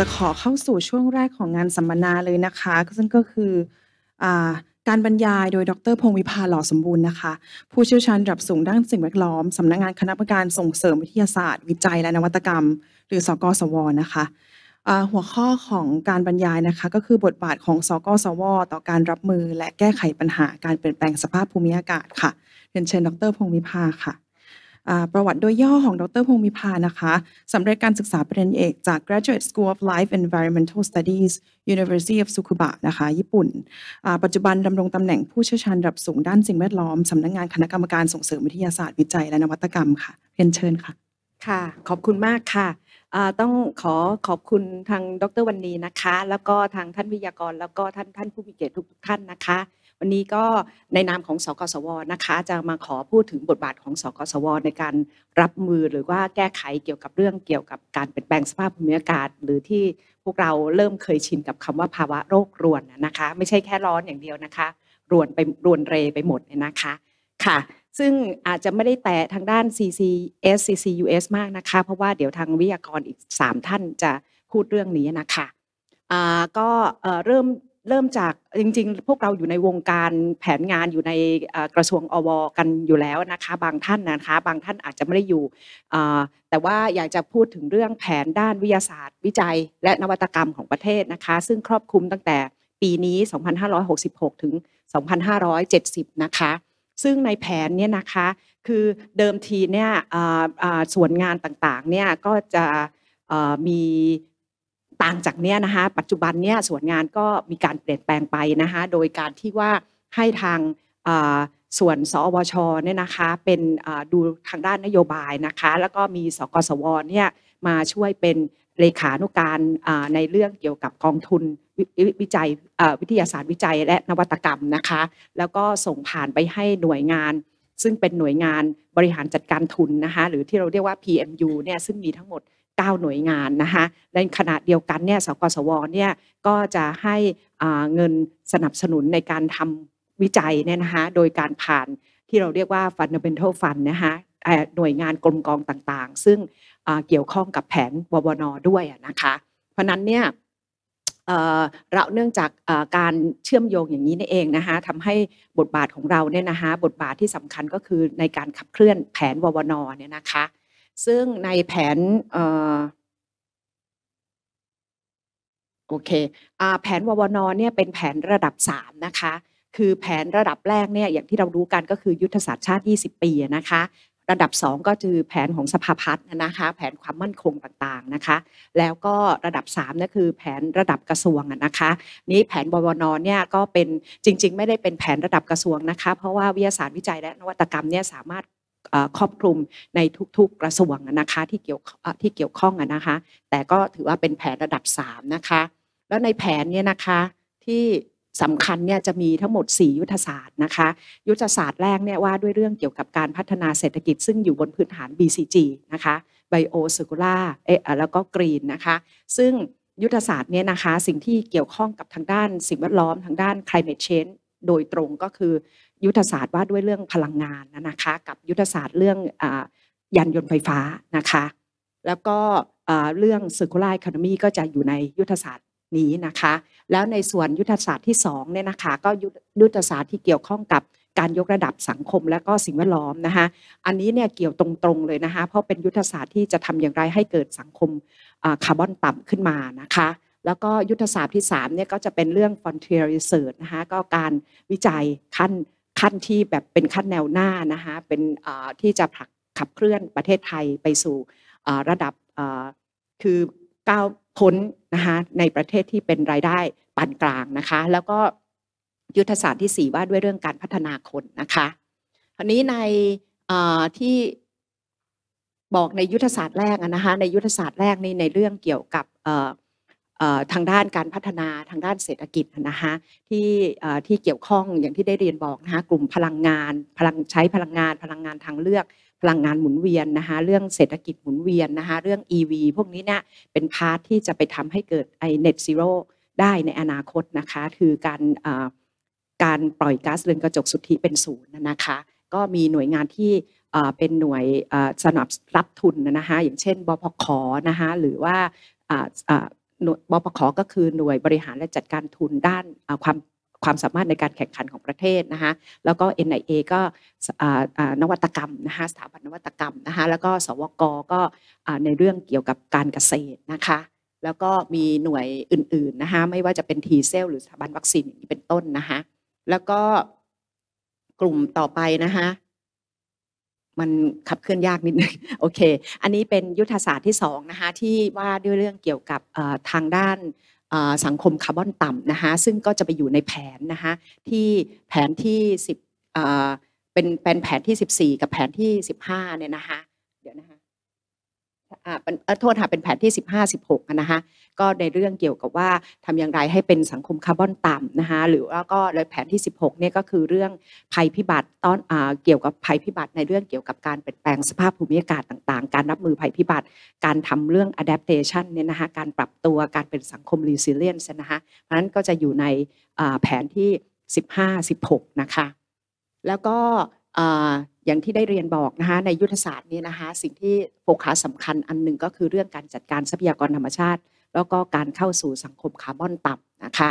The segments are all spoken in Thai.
จะขอเข้าสู่ช่วงแรกของงานสัมมนาเลยนะคะ ซึ่งก็คือการบรรยายโดยดรพงวิภาหล่อสมบูรณ์นะคะ ผู้เชี่ยวชาญระดับสูงด้านสิ่งแวดล้อมสำนักงานคณะกรรมการส่งเสริมวิทยาศาสตร์ วิจัยและนวัตกรรม หรือสกสวนะคะหัวข้อของการบรรยายนะคะ ก็คือบทบาทของสกสวต่อการรับมือและแก้ไขปัญหาการเปลี่ยนแปลงสภาพภูมิอากาศค่ะเรียนเชิญดรพงวิภาค่ะประวัติโดยย่อของดรพงมิพานะคะสำเร็จการศึกษาปริญญาเอกจาก Graduate School of Life Environmental Studies University of Tsukuba นะคะญี่ปุ่น ปัจจุบันดำรงตำแหน่งผู้เชี่ยวชาญระดับสูงด้านสิ่งแวดล้อมสำนักงงานคณะกรรมการส่งเสริมวิทยาศาสตร์วิจัยและนวัตกรรมค่ะเรียนเชิญค่ะ ค่ะ ขอบคุณมากค่ะต้องขอขอบคุณทางดรวันนี้นะคะ แล้วก็ทางท่านวิทยากรแล้วก็ท่านท่านผู้มีเกียรติทุกท่านนะคะวันนี้ก็ในนามของสกสวนะคะ จะมาขอพูดถึงบทบาทของสกสวในการรับมือหรือว่าแก้ไขเกี่ยวกับเรื่องเกี่ยวกับการเปลี่ยนแปลงสภาพภูมิอากาศ หรือที่พวกเราเริ่มเคยชินกับคำว่าภาวะโรครวนนะคะ ไม่ใช่แค่ร้อนอย่างเดียวนะคะ รวนไปรวนเรไปหมดเยนะคะค่ะ ซึ่งอาจจะไม่ได้แตะทางด้าน CCS CCUS มากนะคะ เพราะว่าเดี๋ยวทางวิทยากรอีก 3 ท่านจะพูดเรื่องนี้นะคะก็เริ่มเริ่มจากจริงๆพวกเราอยู่ในวงการแผนงานอยู่ในกระทรวงอวกันอยู่แล้วนะคะบางท่านนะคะ บางท่านอาจจะไม่ได้อยู่ แต่ว่าอยากจะพูดถึงเรื่องแผนด้านวิทยาศาสตร์วิจัยและนวัตกรรมของประเทศนะคะ ซึ่งครอบคลุมตั้งแต่ปีนี้ 2566 ถึง 2570 นะคะ ซึ่งในแผนเนี่ยนะคะคือเดิมทีเนี่ยส่วนงานต่างๆเนี่ยก็จะมีต่างจากเนี้ยนะคะปัจจุบันเนี้ยส่วนงานก็มีการเปลี่ยนแปลงไปนะคะโดยการที่ว่าให้ทางส่วนสอวชเนี่ยนะคะเป็นดูทางด้านนโยบายนะคะแล้วก็มีสกสวเนี่ยมาช่วยเป็นเลขานุการในเรื่องเกี่ยวกับกองทุนวิจัยวิทยาศาสตร์วิจัยและนวัตกรรมนะคะแล้วก็ส่งผ่านไปให้หน่วยงานซึ่งเป็นหน่วยงานบริหารจัดการทุนนะคะหรือที่เราเรียกว่า PMU เนี่ยซึ่งมีทั้งหมด9หน่วยงานนะคะในขณะเดียวกันเนี่ย สกสว เนี่ยก็จะให้เงินสนับสนุนในการทำวิจัยเนี่ยนะคะโดยการผ่านที่เราเรียกว่า Fundamental Fund นะคะหน่วยงานกลมกองต่างๆ ซึ่งเกี่ยวข้องกับแผนบวนด้วยนะคะ เพราะนั้นเนี่ยเราเนื่องจากการเชื่อมโยงอย่างนี้นี่เองนะคะทำให้บทบาทของเราเนี่ยนะคะบทบาทที่สำคัญก็คือในการขับเคลื่อนแผนววนเนี่ยนะคะซึ่งในแผนโอเคอแผนววนเนี่ยเป็นแผนระดับ3นะคะคือแผนระดับแรกเนี่ยอย่างที่เรารู้กันก็คือยุทธศาสตร์ชาติ20ปีนะคะระดับ 2 ก็คือแผนของสภาพัฒน์นะคะแผนความมั่นคงต่างๆนะคะ แล้วก็ระดับ3นั่นคือแผนระดับกระทรวงนะคะนี้แผนบวนเนี่ยก็เป็นจริงๆ ไม่ได้เป็นแผนระดับกระทรวงนะคะเพราะว่าวิทยาศาสตร์วิจัยและนวัตกรรมเนี่ยสามารถครอบคลุมในทุกๆ กระทรวงนะคะที่เกี่ยวที่เกี่ยวข้องนะคะ แต่ก็ถือว่าเป็นแผนระดับ 3 นะคะ แล้วในแผนเนี่ยนะคะ ที่สำคัญเนี่ยจะมีทั้งหมด 4 ยุทธศาสตร์นะคะ ยุทธศาสตร์แรกเนี่ยว่าด้วยเรื่องเกี่ยวกับการพัฒนาเศรษฐกิจซึ่งอยู่บนพื้นฐาน BCG นะคะ Bio Circular เอแล้วก็ Green นะคะ ซึ่งยุทธศาสตร์เนี่ยนะคะ สิ่งที่เกี่ยวข้องกับทางด้านสิ่งแวดล้อมทางด้าน climate change โดยตรงก็คือยุทธศาสตร์ว่าด้วยเรื่องพลังงานนะคะกับยุทธศาสตร์เรื่องยานยนต์ไฟฟ้านะคะแล้วก็เรื่อง circular economy ก็จะอยู่ในยุทธศาสตร์นี้นะคะ แล้วในส่วนยุทธศาสตร์ที่2เนี่ยนะคะก็ยุทธศาสตร์ที่เกี่ยวข้องกับ การยกระดับสังคมและก็สิ่งแวดล้อมนะคะอันนี้เนี่ยเกี่ยวตรงๆเลยนะคะเพราะเป็นยุทธศาสตร์ที่จะทำอย่างไรให้เกิดสังคมคาร์บอนต่ำขึ้นมานะคะแล้วก็ยุทธศาสตร์ที่3เนี่ยก็จะเป็นเรื่อง frontier research นะคะก็การวิจัยขั้นขั้นที่แบบเป็นขั้นแนวหน้านะคะเป็นที่จะผลักขับเคลื่อนประเทศไทยไปสู่ระดับคือก้าวพ้นนะคะในประเทศที่เป็นรายได้ปานกลางนะคะแล้วก็ยุทธศาสตร์ที่ 4 ว่าด้วยเรื่องการพัฒนาคนนะคะทีนี้ในที่บอกในยุทธศาสตร์แรกนะคะในยุทธศาสตร์แรกนี่ในเรื่องเกี่ยวกับทางด้านการพัฒนาทางด้านเศรษฐกิจนะคะที่ที่เกี่ยวข้องอย่างที่ได้เรียนบอกนะคะกลุ่มพลังงานพลังใช้พลังงานพลังงานทางเลือกพลังงานหมุนเวียนนะคะเรื่องเศรษฐกิจหมุนเวียนนะคะเรื่อง EV พวกนี้เนี่ยเป็นพาร์ทที่จะไปทำให้เกิดไอเน็ตซีโร่ได้ในอนาคตนะคะคือการการปล่อยก๊าซเรือนกระจกสุทธิเป็นศูนย์นะคะก็มีหน่วยงานที่เป็นหน่วยสนับรับทุนนะคะอย่างเช่น บพคนะคะหรือว่าบพคก็คือหน่วยบริหารและจัดการทุนด้านความความสามารถในการแข่งขันของประเทศนะคะแล้วก็ NIA ก็นวัตกรรมนะคะสถาบันนวัตกรรมนะคะแล้วก็สวกก็ในเรื่องเกี่ยวกับการเกษตรนะคะ แล้วก็มีหน่วยอื่นๆนะคะไม่ว่าจะเป็นทีเซลหรือสถาบันวัคซีนอย่างนี้เป็นต้นนะคะแล้วก็กลุ่มต่อไปนะคะมันขับเคลื่อนยากนิดนึง โอเค อันนี้เป็นยุทธศาสตร์ที่2นะคะที่ว่าด้วยเรื่องเกี่ยวกับทางด้านสังคมคาร์บอนต่ำนะคะซึ่งก็จะไปอยู่ในแผนนะคะที่แผนที่10เป็นแผนที่ 14 กับแผนที่ 15 เนี่ยนะคะเดี๋ยวนะคะโทษค่ะเป็นแผนที่ 15 16นะคะก็ในเรื่องเกี่ยวกับว่าทำอย่างไรให้เป็นสังคมคาร์บอนต่ำนะคะหรือว่าก็เลยแผนที่ 16เนี่ยก็คือเรื่องภัยพิบัติต้อนเกี่ยวกับภัยพิบัติในเรื่องเกี่ยวกับการเปลี่ยนแปลงสภาพภูมิอากาศต่างๆ การรับมือภัยพิบัติการทำเรื่อง adaptation เนี่ยนะคะการปรับตัวการเป็นสังคม resilience นะคะเพราะนั้นก็จะอยู่ในแผนที่ 15 16 นะคะ แล้วก็อย่างที่ได้เรียนบอกนะคะ ในยุทธศาสตร์นี้นะคะ สิ่งที่โฟกัสสาคัญอันหนึ่งก็คือเรื่องการจัดการทรัพยากรธรรมชาติ แล้วก็การเข้าสู่สังคมคาร์บอนต่ำนะคะ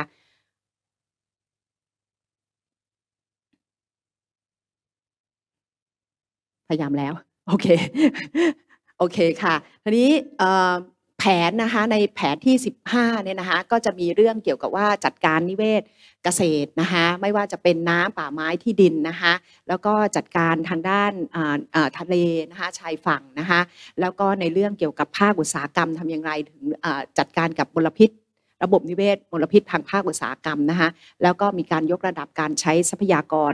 พยายามแล้วโอเค โอเคค่ะทีนี้แผนนะคะในแผนที่ 15เนี่ยนะคะก็จะมีเรื่องเกี่ยวกับว่าจัดการนิเวศเกษตรนะคะไม่ว่าจะเป็นน้ำป่าไม้ที่ดินนะคะแล้วก็จัดการทางด้านทะเลนะคะชายฝั่งนะคะแล้วก็ในเรื่องเกี่ยวกับภาคอุตสาหกรรมทำอย่างไรถึงจัดการกับมลพิษ ระบบนิเวศมลพิษ ทางภาคอุตสาหกรรมนะคะแล้วก็มีการยกระดับการใช้ทรัพยากร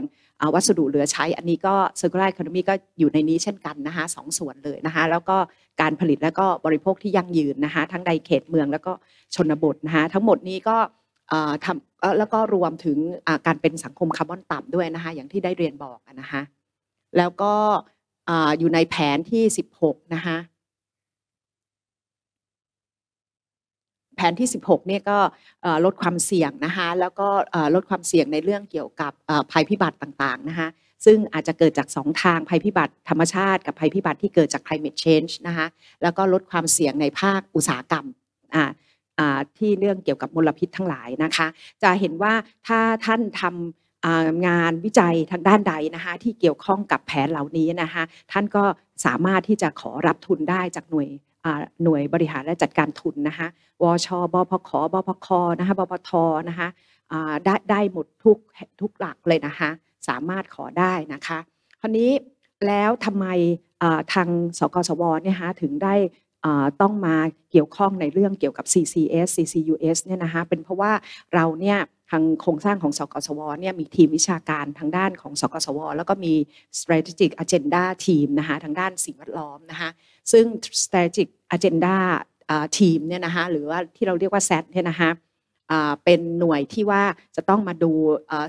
วัสดุเหลือใช้อันนี้ก็ circular economy ก็อยู่ในนี้เช่นกันนะคะสองส่วนเลยนะคะแล้วก็การผลิตและก็บริโภคที่ยั่งยืนนะคะทั้งในเขตเมืองแล้วก็ชนบทนะคะทั้งหมดนี้ก็ทำแล้วก็รวมถึงการเป็นสังคมคาร์บอนต่ำด้วยนะคะอย่างที่ได้เรียนบอกนะคะแล้วก็อยู่ในแผนที่ 16 นะคะแผนที่ 16เนี่ยก็ลดความเสี่ยงนะคะแล้วก็ลดความเสี่ยงในเรื่องเกี่ยวกับภัยพิบัติต่างๆนะคะซึ่งอาจจะเกิดจาก 2 ทางภัยพิบัติธรรมชาติกับภัยพิบัติที่เกิดจาก climate change นะคะแล้วก็ลดความเสี่ยงในภาคอุตสาหกรรม ที่เรื่องเกี่ยวกับมลพิษทั้งหลายนะคะ จะเห็นว่าถ้าท่านทำงานวิจัยทางด้านใดนะคะที่เกี่ยวข้องกับแผนเหล่านี้นะคะท่านก็สามารถที่จะขอรับทุนได้จากหน่วยหน่วยบริหารและจัดการทุนนะคะวช บพคบพคนะคะบพทนะคะได้ได้หมดทุกทุกหลักเลยนะคะสามารถขอได้นะคะ คราวนี้แล้วทำไมทางสกสวเนี่ยฮะถึงได้ต้องมาเกี่ยวข้องในเรื่องเกี่ยวกับ CCS CCUS เนี่ยนะคะเป็นเพราะว่าเราเนี่ยทางโครงสร้างของสกสวเนี่ยมีทีมวิชาการทางด้านของสกสว แล้วก็มี strategic agenda team นะคะทางด้านสิ่งแวดล้อมนะคะซึ่ง strategic agenda ทีมเนี่ยนะคะหรือว่าที่เราเรียกว่า SAT เนี่ยนะคะเป็นหน่วยที่ว่าจะต้องมาดู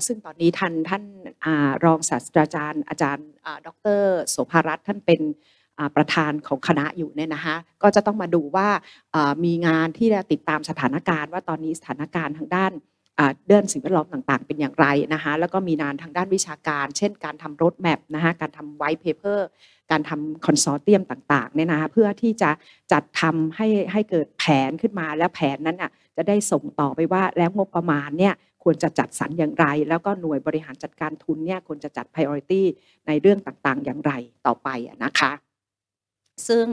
ซึ่งตอนนี้ท่านท่านรองศาสตราจารย์ อาจารย์ดร โสภารัตน์ท่านเป็นประธานของคณะอยู่เนี่ยนะคะก็จะต้องมาดูว่ามีงานที่จะติดตามสถานการณ์ ว่าตอนนี้สถานการณ์ทางด้านเดินสิ่งแวดล้อมต่างๆเป็นอย่างไรนะคะแล้วก็มีงานทางด้านวิชาการ เช่น การทำรถแมพนะคะการทำไวท์เพเปอร์การทำคอนโซเทียมต่างๆเนี่ยนะคะเพื่อที่จะจัดทำให้ให้เกิดแผนขึ้นมาและแผนนั้นอ่ะจะได้ส่งต่อไปว่าแล้วงบประมาณเนี่ยควรจะจัดสรรอย่างไร แล้วก็หน่วยบริหารจัดการทุนเนี่ยควรจะจัด priority ในเรื่องต่าง ๆ อย่างไรต่อไปนะคะซึ่ง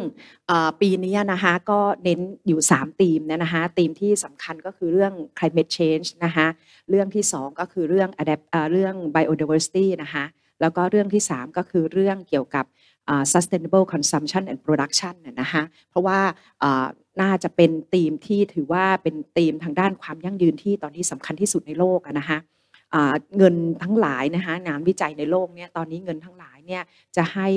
ปีนี้นะคะก็เน้นอยู่3ธีมเนี่ยนะคะธีมที่สำคัญก็คือเรื่อง climate change นะคะเรื่องที่ 2 ก็คือเรื่อง adapt เรื่อง biodiversity นะคะแล้วก็เรื่องที่ 3 ก็คือเรื่องเกี่ยวกับ sustainable consumption and production นะคะเพราะว่าน่าจะเป็นธีมที่ถือว่าเป็นธีมทางด้านความยั่งยืนที่ตอนนี้สำคัญที่สุดในโลกนะคะเงินทั้งหลายนะคะงานวิจัยในโลกเนี่ยตอนนี้เงินทั้งหลายเนี่ยจะให้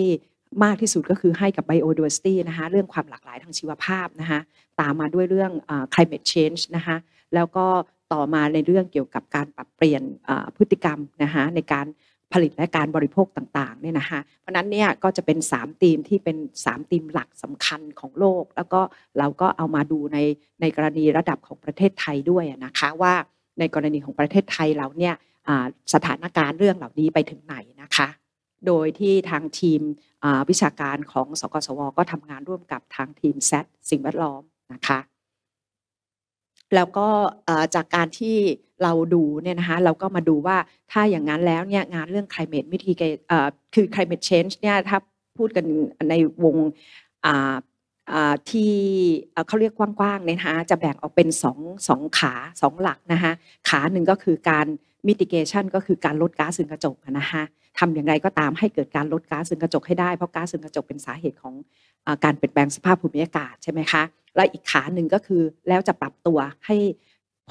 มากที่สุดก็คือให้กับ biodiversity นะคะเรื่องความหลากหลายทางชีวภาพนะคะตามมาด้วยเรื่อง climate change นะคะแล้วก็ต่อมาในเรื่องเกี่ยวกับการปรับเปลี่ยนพฤติกรรมนะคะในการผลิตและการบริโภคต่างๆเนี่ยนะคะเพราะนั้นเนี่ยก็จะเป็น3ธีมที่เป็น3ธีมหลักสำคัญของโลก แล้วก็เราก็เอามาดูในในกรณีระดับของประเทศไทยด้วยนะคะ ว่าในกรณีของประเทศไทยเราเนี่ยสถานการณ์เรื่องเหล่านี้ไปถึงไหนนะคะ โดยที่ทางทีมวิชาการของสกสวก็ทำงานร่วมกับทางทีมแซสิ่งแวดล้อมนะคะแล้วก็จากการที่เราดูเนี่ยนะคะเราก็มาดูว่าถ้าอย่างนั้นแล้วเนี่ยงานเรื่อง climate มิธีคือ climate change เนี่ยถ้าพูดกันในวงที่เขาเรียกกว้างๆเนี่ยนะคะจะแบ่งออกเป็นสองสองขาสองหลักนะคะขาหนึ่งก็คือการมิติเกชันก็คือการลดก๊าซเรือนกระจกนะคะทำอย่างไรก็ตามให้เกิดการลดก๊าซเรือนกระจกให้ได้ เพราะก๊าซเรือนกระจกเป็นสาเหตุของการเปลี่ยนแปลงสภาพภูมิอากาศใช่ไหมคะและอีกขาหนึ่งก็คือแล้วจะปรับตัวให้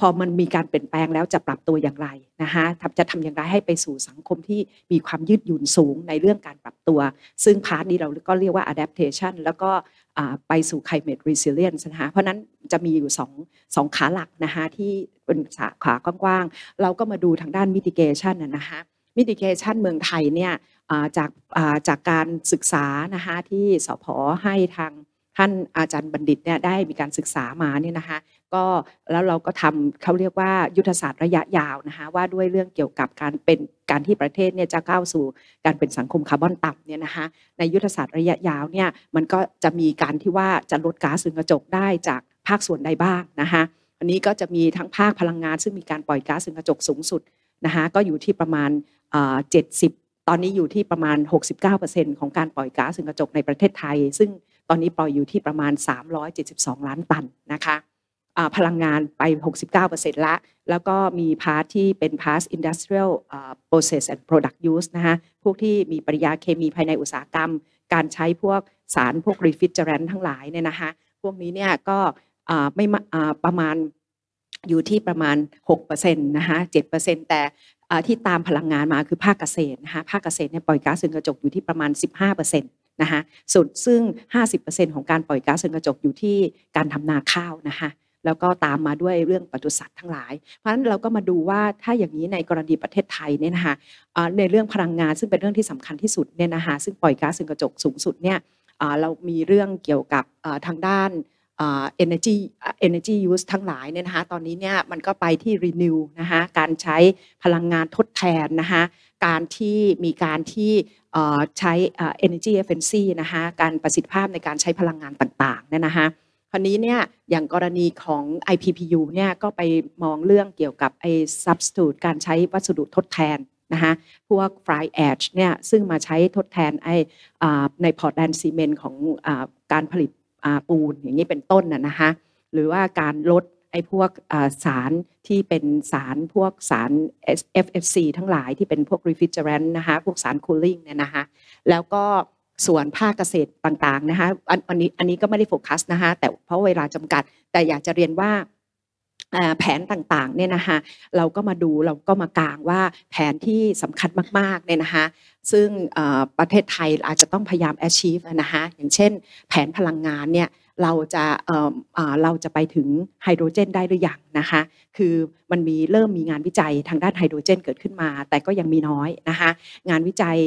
พอมันมีการเปลี่ยนแปลงแล้วจะปรับตัวอย่างไรนะคะจะทำอย่างไรให้ไปสู่สังคมที่มีความยืดหยุ่นสูงในเรื่องการปรับตัว ซึ่งพาร์ทนี้เราก็เรียกว่า adaptation แล้วก็ไปสู่ climate resilience นะคะเพราะนั้นจะมีอยู่สองสองขาหลักนะคะที่เป็นขาขากว้างๆ เราก็มาดูทางด้าน mitigation นะคะ mitigation เมืองไทยเนี่ยจากจากการศึกษานะคะที่สพให้ทางท่านอาจารย์บัณฑิตเนี่ยได้มีการศึกษามาเนี่ยนะคะก็แล้วเราก็ทำเขาเรียกว่า ยุทธศาสตร์ระยะยาวนะคะว่าด้วยเรื่องเกี่ยวกับการเป็นการที่ประเทศเนี่ยจะก้าวสู่การเป็นสังคมคาร์บอนต่ำเนี่ยนะคะในยุทธศาสตร์ระยะยาวเนี่ยมันก็จะมีการที่ว่า จะลดก๊าซเรือนกระจกได้จากภาคส่วนใดบ้างนะคะอันนี้ก็จะมีทั้งภาคพลังงานซึ่งมีการปล่อยก๊าซเรือนกระจกสูงสุดนะคะก็อยู่ที่ประมาณเจ็ดสิบตอนนี้อยู่ที่ประมาณ 69%ของการปล่อยก๊าซเรือนกระจกในประเทศไทย ซึ่งตอนนี้ปล่อยอยู่ที่ประมาณ 372 ล้านตันนะคะพลังงานไป 69%ละแล้วก็มีพาร์ทที่เป็นพาร์ท industrial process and product use นะคะพวกที่มีปริยาเคมีภายในอุตสาหกรรม การใช้พวกสารพวก refrigerant ทั้งหลายเนี่ยนะคะพวกนี้เนี่ยก็ไม่ประมาณอยู่ที่ประมาณ 6%นะคะ7%แต่ที่ตามพลังงานมาคือภาคเกษตรนะคะภาคเกษตรเนี่ยปล่อยก๊าซเรือนกระจกอยู่ที่ประมาณ 15%นะคะสุดซึ่ง 50%ของการปล่อยก๊าซเรือนกระจกอยู่ที่การทำนาข้าวนะคะแล้วก็ตามมาด้วยเรื่องปศุสัตว์ทั้งหลาย เพราะฉะนั้นเราก็มาดูว่าถ้าอย่างนี้ในกรณีประเทศไทยเนี่ยนะคะในเรื่องพลังงานซึ่งเป็นเรื่องที่สำคัญที่สุดเนี่ยนะคะซึ่งปล่อยก๊าซเรือนกระจกสูงสุดเนี่ยเรามีเรื่องเกี่ยวกับทางด้าน energy energy use ทั้งหลายเนี่ยนะคะตอนนี้เนี่ยมันก็ไปที่ renew นะคะการใช้พลังงานทดแทนนะคะการที่มีการที่ใช้ energy efficiency นะคะการประสิทธิภาพในการใช้พลังงานต่างๆเนี่ยนะคะคราวนี้เนี่ยอย่างกรณีของ IPPU เนี่ยก็ไปมองเรื่องเกี่ยวกับไอ้ substitute การใช้วัสดุทดแทนนะคะพวก f l y ash เนี่ยซึ่งมาใช้ทดแทนไอ้ในพอร์ตแดนด์ซีเมนต์ของการผลิตปูน อย่างนี้เป็นต้นนะนะคะหรือว่าการลดไอ้พวกสารที่เป็นสารพวกสาร FFC ทั้งหลายที่เป็นพวก refrigerant นะคะพวกสาร cooling เนี่ยนะคะแล้วก็ส่วนภาคเกษตรต่างๆ นะคะอันนี้อันนี้ก็ไม่ได้โฟกัสนะคะแต่เพราะเวลาจำกัดแต่อยากจะเรียนว่าแผนต่างๆ เนี่ยนะคะเราก็มาดูเราก็มากางว่าแผนที่สำคัญมากๆ เนี่ยนะคะซึ่งประเทศไทยอาจจะต้องพยายาม achieve นะคะอย่างเช่นแผนพลังงานเนี่ยเราจะเราจะไปถึงไฮโดรเจนได้หรือยังนะคะ คือมันมีเริ่มมีงานวิจัยทางด้านไฮโดรเจนเกิดขึ้นมาแต่ก็ยังมีน้อยนะคะงานวิจัย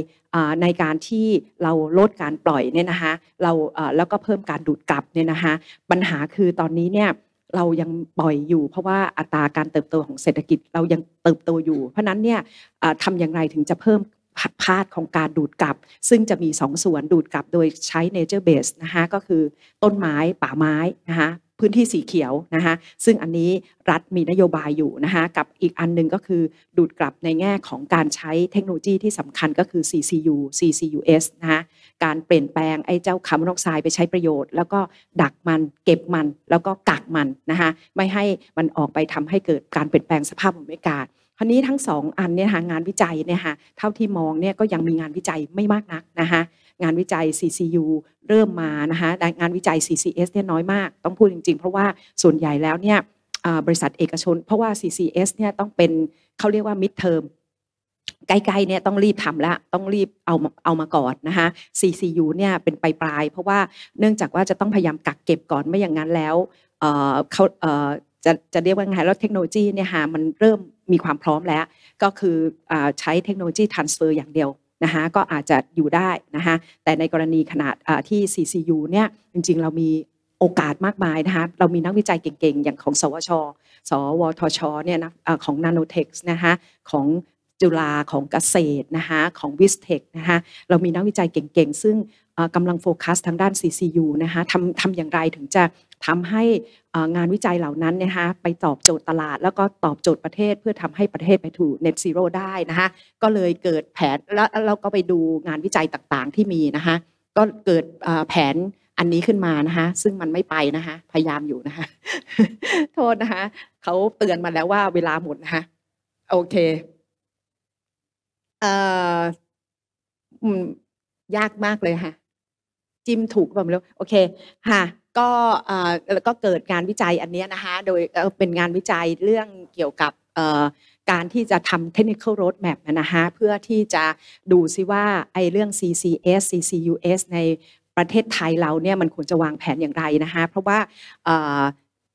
ในการที่เราลดการปล่อยเนี่ยนะคะเราแล้วก็เพิ่มการดูดกลับเนี่ยนะคะปัญหาคือตอนนี้เนี่ยเรายังปล่อยอยู่ เพราะว่าอัตราการเติบโตของเศรษฐกิจเรายังเติบโตอยู่ เพราะนั้นเนี่ยทำอย่างไรถึงจะเพิ่มพาดของการดูดกลับ ซึ่งจะมี2สส่วนดูดกลับโดยใช้ nature base นะคะก็คือต้นไม้ป่าไม้นะคะพื้นที่สีเขียวนะคะซึ่งอันนี้รัฐมีนโยบายอยู่นะคะกับอีกอันนึงก็คือดูดกลับในแง่ของการใช้เทคโนโลยีที่สำคัญก็คือ CCU CCUS นะคะการเปลี่ยนแปลงไอ้เจ้าคาร์บอนออกไซด์ไปใช้ประโยชน์ แล้วก็ดักมันเก็บมันแล้วก็กักมันนะคะไม่ให้มันออกไปทำให้เกิดการเปลี่ยนแปลงสภาพภูมิอากาศคราวนี้ทั้งสองอันเนี่ยหางานวิจัยเนี่ยคะเท่าที่มองเนี่ยก็ยังมีงานวิจัยไม่มากนักนะคะงานวิจัย CCU เริ่มมานะคะงานวิจัย CCS เนี่ยน้อยมากต้องพูดจริงๆ เพราะว่าส่วนใหญ่แล้วเนี่ยบริษัทเอกชน เพราะว่า CCS เนี่ยต้องเป็นเขาเรียกว่า mid t e r มใกล้ๆเนี่ยต้องรีบทำแล้วต้องรีบเอาเอามาก่อนนะคะ CCU เนี่ยเป็นปลายๆ เพราะว่าเนื่องจากว่าจะต้องพยายามกักเก็บก่อนไม่อย่างนั้นแล้วเขาจะจะเรียกว่าไงแล้วเทคโนโลยีเนี่ยฮะมันเริ่มมีความพร้อมแล้ว ก็คือใช้เทคโนโลยีท t นสเฟอร์อย่างเดียวนะคะก็อาจจะอยู่ได้นะคะแต่ในกรณีขนาดที่ CCU เนี่ยจริงๆเรามีโอกาสมากมายนะคะเรามีนักวิจัยเก่งๆ อย่างของ สวช สวทชเนี่ยนะของนาโนเทคนะคะของจุฬาของเกษตรนะคะของวิสเทคนะคะเรามีนักวิจัยเก่งๆ ซึ่งกำลังโฟกัสทางด้าน CCU นะคะทำทำอย่างไรถึงจะทำให้งานวิจัยเหล่านั้นนะคะไปตอบโจทย์ตลาด แล้วก็ตอบโจทย์ประเทศ เพื่อทำให้ประเทศไปถูก net zero ได้นะคะก็เลยเกิดแผน แล้วเราก็ไปดูงานวิจัยต่างๆที่มีนะคะก็เกิดแผนอันนี้ขึ้นมานะคะซึ่งมันไม่ไปนะคะพยายามอยู่นะคะโทษนะคะเขาเตือนมาแล้วว่าเวลาหมดนะคะโอเคยากมากเลยค่ะ จิ้มถูกป่ะมรู้โอเคค่ะก็แล้วก็เกิดงานวิจัยอันนี้นะคะโดยเป็นงานวิจัยเรื่องเกี่ยวกับการที่จะทำ technical roadmap นะฮะ เพื่อที่จะดูซิว่าไอเรื่อง CCS CCUS ในประเทศไทยเราเนี่ยมันควรจะวางแผนอย่างไรนะคะเพราะว่า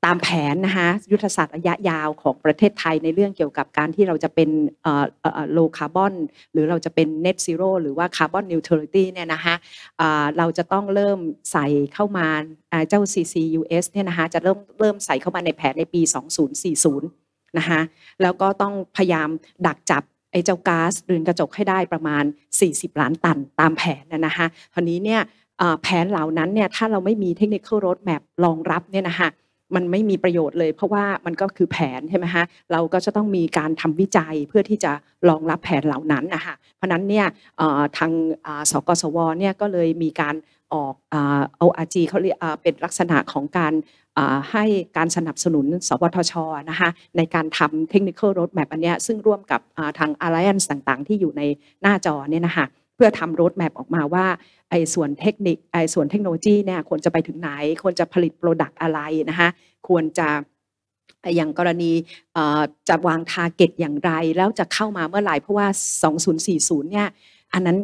ตามแผนนะคะยุทธศาสตร์ระยะยาวของประเทศไทยในเรื่องเกี่ยวกับการที่เราจะเป็นโลคาร์บอนหรือเราจะเป็นเน็ตซีโร่หรือว่าคาร์บอนนิวทรัลิตี้เนี่ยนะคะเราจะต้องเริ่มใส่เข้ามาเจ้า CCUS เนี่ยนะคะจะเริ่มเริ่มใส่เข้ามาในแผนในปี 2040นะคะแล้วก็ต้องพยายามดักจับไอ้เจ้าก๊าซเรือนกระจกให้ได้ประมาณ 40 ล้านตันตามแผนนะคะทีนี้เนี่ยแผนเหล่านั้นเนี่ยถ้าเราไม่มีเทคนิคโรดแมปรองรับเนี่ยนะคะมันไม่มีประโยชน์เลย เพราะว่ามันก็คือแผนใช่ไหมฮะ เราก็จะต้องมีการทำวิจัยเพื่อที่จะรองรับแผนเหล่านั้นนะคะเพราะนั้นเนี่ยทางสกสวเนี่ยก็เลยมีการออกเอาอาจีเขาเรียกเป็นลักษณะของการให้การสนับสนุนสวทชนะคะในการทำเทคนิคอลโรดแมปอันนี้ซึ่งร่วมกับทาง Alliance ต่างๆ ที่อยู่ในหน้าจอเนี่ยนะคะเพื่อทำรถแมพออกมาว่าไอ้ส่วนเทคนิคไอ้ส่วนเทคโนโลยีเนี่ยควรจะไปถึงไหน ควรจะผลิตโปรดักต์อะไรนะคะควรจะอย่างกรณีจะวางทาร์เก็ตอย่างไรแล้วจะเข้ามาเมื่อไหร่ เพราะว่า 2040 เนี่ยอันนั้น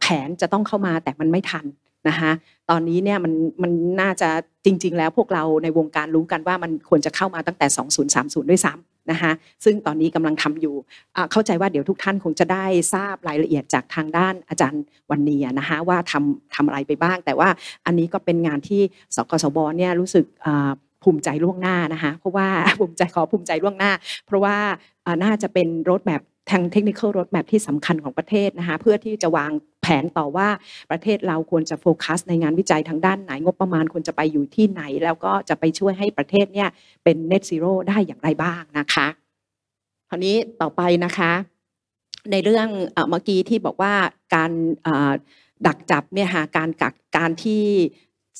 แผนจะต้องเข้ามาแต่มันไม่ทันนะคะตอนนี้เนี่ยมันมันน่าจะจริงๆ แล้วพวกเราในวงการรู้กันว่ามันควรจะเข้ามาตั้งแต่ 2030ด้วยซ้ำนะคะซึ่งตอนนี้กำลังทำอยู่เข้าใจว่าเดี๋ยวทุกท่านคงจะได้ทราบรายละเอียดจากทางด้านอาจารย์วันนี้นะคะว่าทำทำอะไรไปบ้าง แต่ว่าอันนี้ก็เป็นงานที่สกสบเนี่ยรู้สึกภูมิใจล่วงหน้านะคะเพราะว่าภูมิใจขอภูมิใจล่วงหน้า เพราะว่าน่าจะเป็นรถแบบทางเทคนิคอลรถแมพที่สำคัญของประเทศนะคะ เพื่อที่จะวางแผนต่อว่าประเทศเราควรจะโฟกัสในงานวิจัยทางด้านไหนงบประมาณควรจะไปอยู่ที่ไหน แล้วก็จะไปช่วยให้ประเทศเนี่ยเป็น net zero ได้อย่างไรบ้างนะคะคราวนี้ต่อไปนะคะ ในเรื่องเมื่อกี้ที่บอกว่าการดักจับเนี่ยฮะการกักการที่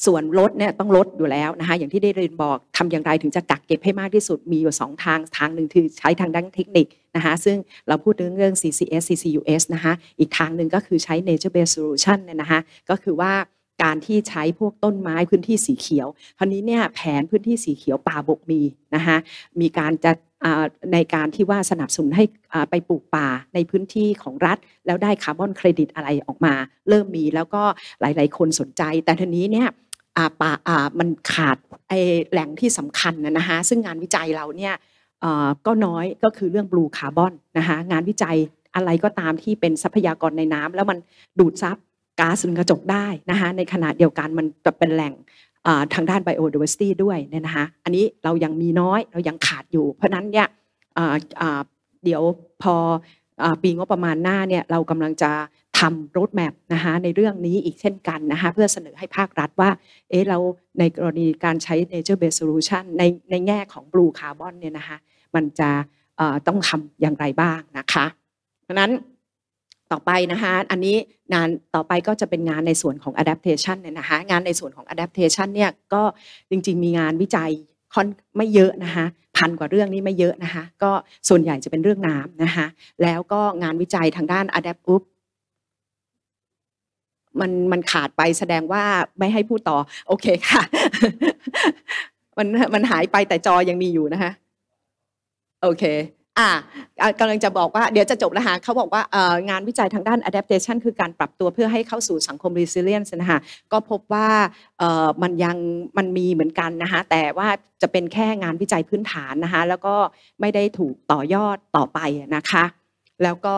ส่วนลดเนี่ยต้องลดอยู่แล้วนะคะอย่างที่ได้เรียนบอกทำอย่างไรถึงจะกักเก็บให้มากที่สุดมีอยู่ 2 ทางทางหนึ่งคือใช้ทางด้านเทคนิคนะคะซึ่งเราพูดถึงเรื่อง CCS CCUS นะคะอีกทางหนึ่งก็คือใช้ nature based solution เนี่ยนะคะก็คือว่าการที่ใช้พวกต้นไม้พื้นที่สีเขียวคราวนี้เนี่ยแผนพื้นที่สีเขียวป่าบกมีนะคะมีการจะในการที่ว่าสนับสนุนให้ไปปลูกป่าในพื้นที่ของรัฐ แล้วได้คาร์บอนเครดิตอะไรออกมาเริ่มมีแล้วก็หลาย ๆ คนสนใจแต่ทีนี้เนี่ยปามันขาดไอแหล่งที่สำคัญนะฮะ ซึ่งงานวิจัยเราเนี่ยก็น้อยก็คือเรื่องบลูคาร์บอนนะคะงานวิจัยอะไรก็ตามที่เป็นทรัพยากรในน้ำแล้วมันดูดซับก๊าซเรือนกระจกได้นะคะในขณะเดียวกันมันจะเป็นแหล่งทางด้านไบโอเดเวอร์ซิตี้ด้วยเนี่ยนะคะอันนี้เรายังมีน้อยเรายังขาดอยู่ เพราะนั้นเนี่ยเดี๋ยวพอปีงบประมาณหน้าเนี่ยเรากำลังจะทำรถแมพนะคะในเรื่องนี้อีกเช่นกันนะคะเพื่อเสนอให้ภาครัฐว่าเออเราในกรณีการใช้เนเจอร์เบสโซลูชันในในแง่ของบลูคาร์บอนเนี่ยนะคะมันจะต้องทำอย่างไรบ้างนะคะเพราะนั้นต่อไปนะคะอันนี้งานต่อไปก็จะเป็นงานในส่วนของ adaptation เนี่ยนะคะงานในส่วนของ adaptation เนี่ยก็จริงๆมีงานวิจัยค่อนไม่เยอะนะคะพันกว่าเรื่องนี้ไม่เยอะนะคะก็ส่วนใหญ่จะเป็นเรื่องน้ำนะคะแล้วก็งานวิจัยทางด้าน adapt มันมันขาดไปแสดงว่าไม่ให้พูดต่อโอเคค่ะ มันมันหายไปแต่จอยังมีอยู่นะคะโอเค อ่ะกำลังจะบอกว่าเดี๋ยวจะจบแล้วฮะเขาบอกว่างานวิจัยทางด้าน adaptation คือการปรับตัวเพื่อให้เข้าสู่สังคม resilience นะคะก็พบว่ามันยังมันมีเหมือนกันนะคะแต่ว่าจะเป็นแค่งานวิจัยพื้นฐานนะคะแล้วก็ไม่ได้ถูกต่อยอดต่อไปนะคะ แล้วก็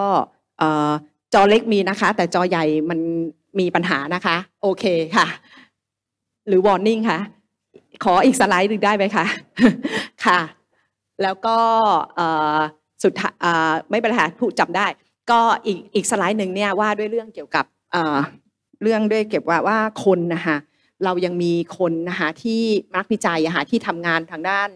จอเล็กมีนะคะ แต่จอใหญ่มันมีปัญหานะคะ โอเคค่ะ หรือ warning ค่ะขออีกสไลด์หนึ่งได้ไหมคะค่ะ แล้วก็สุดไม่ปัญหาผู้จำได้ ก็อีกอีกสไลด์หนึ่งเนี่ยว่าด้วยเรื่องเกี่ยวกับเรื่องด้วยเกี่ยวกับว่าคนนะคะเรายังมีคนนะคะที่นักวิจัยนะคะที่ทำงานทางด้าน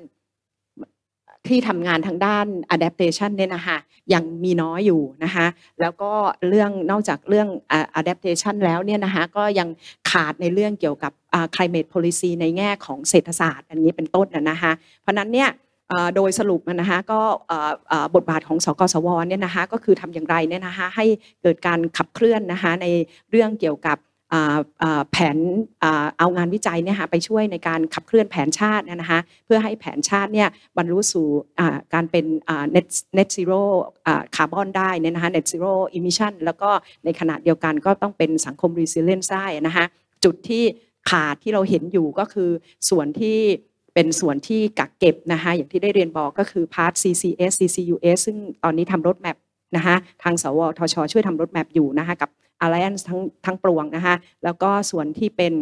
ที่ทำงานทางด้าน adaptation เนี่ยนะคะยังมีน้อยอยู่นะคะแล้วก็เรื่องนอกจากเรื่อง adaptation แล้วเนี่ยนะคะก็ยังขาดในเรื่องเกี่ยวกับ climate policy ในแง่ของเศรษฐศาสตร์อันนี้เป็นต้นนะคะเพราะนั้นเนี่ยโดยสรุปนะคะก็บทบาทของสกสวเนี่ยนะคะก็คือทำอย่างไรเนี่ยนะคะให้เกิดการขับเคลื่อนนะคะในเรื่องเกี่ยวกับแผนเอางานวิจัยเนี่ยฮะไปช่วยในการขับเคลื่อนแผนชาตินะคะเพื่อให้แผนชาติเนี่ยบรรลุสู่การเป็น net net zero carbon ได้นนะคะ net zero emission แล้วก็ในขณะเดียวกันก็ต้องเป็นสังคม resilience ได้นะคะจุดที่ขาดที่เราเห็นอยู่ก็คือส่วนที่เป็นส่วนที่กักเก็บนะคะอย่างที่ได้เรียนบอกก็คือพาร์ท CCS CCUS ซึ่งตอนนี้ทำรถแมพนะคะทางสวทช ช่วยทำรถแมพอยู่นะคะกับ Alliance ทั้งทั้งปวงนะคะแล้วก็ส่วนที่เป็น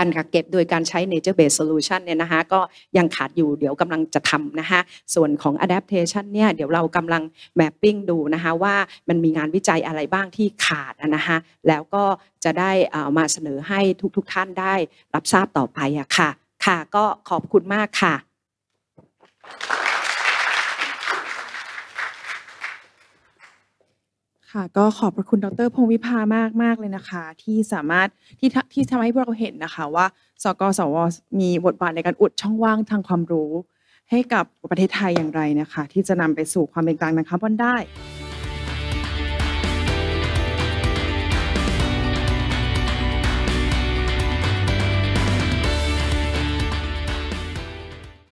การกักเก็บโดยการใช้ nature based solution เนี่ยนะคะก็ยังขาดอยู่เดี๋ยวกำลังจะทำนะคะส่วนของ adaptation เนี่ยเดี๋ยวเรากำลัง mapping ดูนะคะว่ามันมีงานวิจัยอะไรบ้างที่ขาดนะคะแล้วก็จะได้มาเสนอให้ทุกุกท่านได้รับทราบต่อไปอะค่ะ ค่ะ ก็ขอบคุณมากค่ะค่ะ ก็ขอบพระคุณดรพงวิภามากมากเลยนะคะ ที่สามารถที่ที่ทำให้พวกเราเห็นนะคะว่าสกสวมีบทบาทในการอุดช่องว่างทางความรู้ ให้กับประเทศไทยอย่างไรนะคะ ที่จะนำไปสู่ความเป็นกลางนะคะบนได้